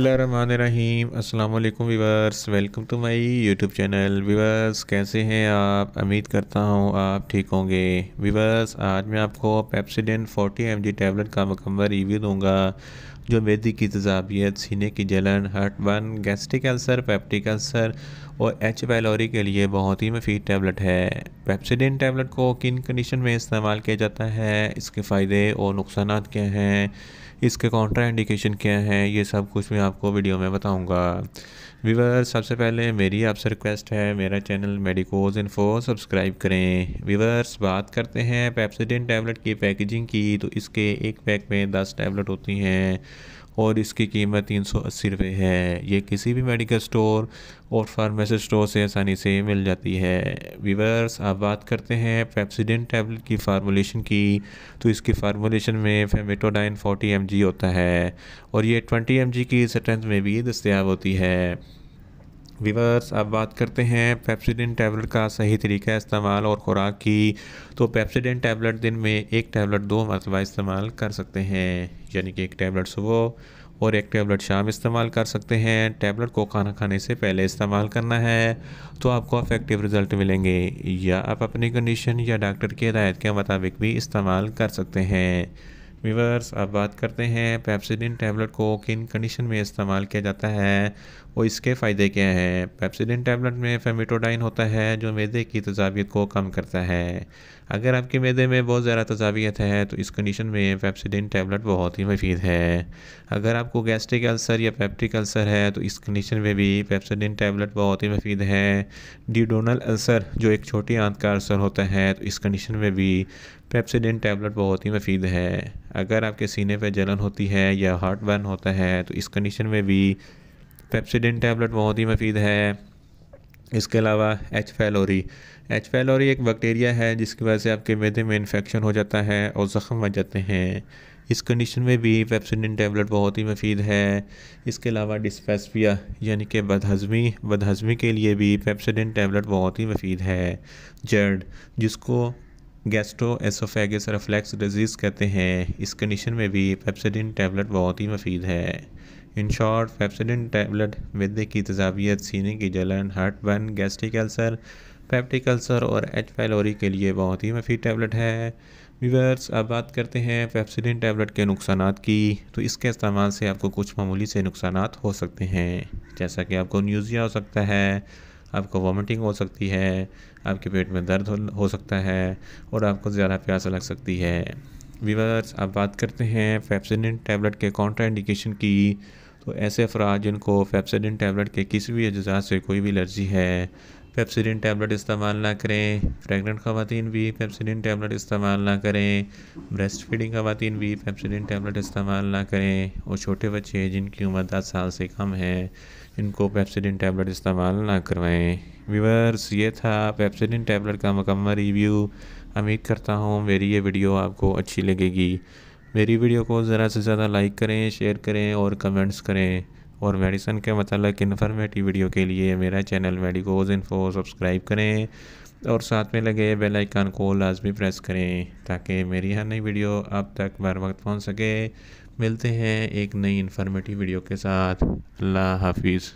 रहीम अस्सलाम वालेकुम viewers welcome to my YouTube channel viewers कैसे हैं आप उम्मीद करता हूं आप ठीक होंगे वीवर्स आज मैं आपको पेप्सिडेंट 40 एम जी टैबलेट का मुकम्मल रिव्यू दूंगा जो वेदी की तजाबियत सीने की जलन burn gastric ulcer peptic ulcer और एच पैलोरी के लिए बहुत ही मफीद टैबलेट है पेप्सिडिन टैबलेट को किन कंडीशन में इस्तेमाल किया जाता है इसके फ़ायदे और नुकसान क्या हैं इसके कॉन्ट्रा इंडिकेशन क्या हैं ये सब कुछ मैं आपको वीडियो में बताऊंगा वीवर सबसे पहले मेरी आपसे रिक्वेस्ट है मेरा चैनल मेडिकोज इन्फो सब्सक्राइब करें वीवर्स बात करते हैं पेप्सिडिन टैबलेट की पैकेजिंग की तो इसके एक पैक में दस टैबलेट होती हैं और इसकी कीमत तीन सौ अस्सी रुपये है ये किसी भी मेडिकल स्टोर और फार्मेसी स्टोर से आसानी से मिल जाती है वीवर्स आप बात करते हैं पेप्सिडेंट टैबलेट की फार्मोलेशन की तो इसकी फार्मूलेशन में फेमेटोडाइन 40 एम होता है और ये 20 एम की स्ट्रेंथ में भी दस्तियाब होती है वीवर्स अब बात करते हैं पेप्सिडेंट टैबलेट का सही तरीका इस्तेमाल और ख़ुराक की तो पेप्सिडेंट टैबलेट दिन में एक टैबलेट दो मरतबा इस्तेमाल कर सकते हैं यानी कि एक टैबलेट सुबह और एक टैबलेट शाम इस्तेमाल कर सकते हैं टैबलेट को खाना खाने से पहले इस्तेमाल करना है तो आपको अफेक्टिव रिज़ल्ट मिलेंगे या आप अपनी कंडीशन या डॉक्टर की हदायत के मुताबिक भी इस्तेमाल कर सकते हैं वीवर्स अब बात करते हैं पेप्सिडिन टैबलेट को किन कंडीशन में इस्तेमाल किया जाता है और इसके फ़ायदे क्या हैं पेप्सिडिन टैबलेट में फेमिटोडाइन होता है जो मैदे की तजावियत को कम करता है अगर आपके मैदे में बहुत ज़्यादा तजावियत है तो इस कंडीशन में पेप्सिडिन टैबलेट बहुत ही मफीद है अगर आपको गैस्ट्रिक अल्सर या पेप्टिक अल्सर है तो इस कंडीशन में भी पेप्सिडिन टैबलेट बहुत ही मफीद है डिडोनल अल्सर जो एक छोटी आंत का अल्सर होता है तो इस कंडीशन में भी पेप्सिडिन टैबलेट बहुत ही मफीद है अगर आपके सीने पर जलन होती है या हार्ट बर्न होता है तो इस कंडीशन में भी पेप्सिडिन टैबलेट बहुत ही मफीद है इसके अलावा एच फैलोरी एच फैलोरी एक बैक्टीरिया है जिसकी वजह से आपके मेदे में इन्फेक्शन हो जाता है और ज़ख़म बन जाते हैं इस कंडीशन में भी पेप्सिडिन टैबलेट बहुत ही मफीद है इसके अलावा डिस्पेसफिया यानी कि बदहज़मी बदहज़मी के लिए भी पेप्सिडिन टैबलेट बहुत ही मफीद है जर्ड जिसको गैस्ट्रो एसोफेगस रिफ्लैक्स डिजीज़ कहते हैं इस कंडीशन में भी पेप्सिडिन टैबलेट बहुत ही मफीद है इन शॉर्ट पेप्सिडिन टैबलेट विदे की तजावियत सीने की जलन heartburn gastric ulcer peptic ulcer और एच फैलोरी के लिए बहुत ही मफीद टैबलेट है वीवर्स अब बात करते हैं पेप्सिडिन टैबलेट के नुकसान की तो इसके इस्तेमाल से आपको कुछ मामूली से नुकसान हो सकते हैं जैसा कि आपको न्यूज़िया हो सकता है आपको वॉमिटिंग हो सकती है आपके पेट में दर्द हो सकता है और आपको ज़्यादा प्यास लग सकती है वीवर्स अब बात करते हैं फैप्सिडिन टैबलेट के कॉन्ट्रा इंडिकेशन की तो ऐसे अफराज जिनको फैप्सिडिन टैबलेट के किसी भी अज्जा से कोई भी एलर्जी है पेप्सिडिन टैबलेट इस्तेमाल ना करें प्रेगनेंट खातन भी पेप्सिडिन टैबलेट इस्तेमाल ना करें ब्रेस्ट फीडिंग खातन भी पेप्सिडिन टैबलेट इस्तेमाल ना करें और छोटे बच्चे जिनकी उम्र दस साल से कम है इनको पेप्सिडिन टैबलेट इस्तेमाल ना करवाएं व्यूवर्स ये था पेप्सिडिन टैबलेट का मकम्मल रिव्यू उम्मीद करता हूँ मेरी ये वीडियो आपको अच्छी लगेगी मेरी वीडियो को ज़रा से ज़्यादा लाइक करें शेयर करें और कमेंट्स करें और मेडिसन के मतलब इन्फॉर्मेटिव वीडियो के लिए मेरा चैनल मेडिकोज इन्फो सब्सक्राइब करें और साथ में लगे बेल आइकन को लाजमी प्रेस करें ताकि मेरी हर नई वीडियो आप तक बर वक्त पहुँच सके मिलते हैं एक नई इन्फॉर्मेटिव वीडियो के साथ अल्लाह हाफिज़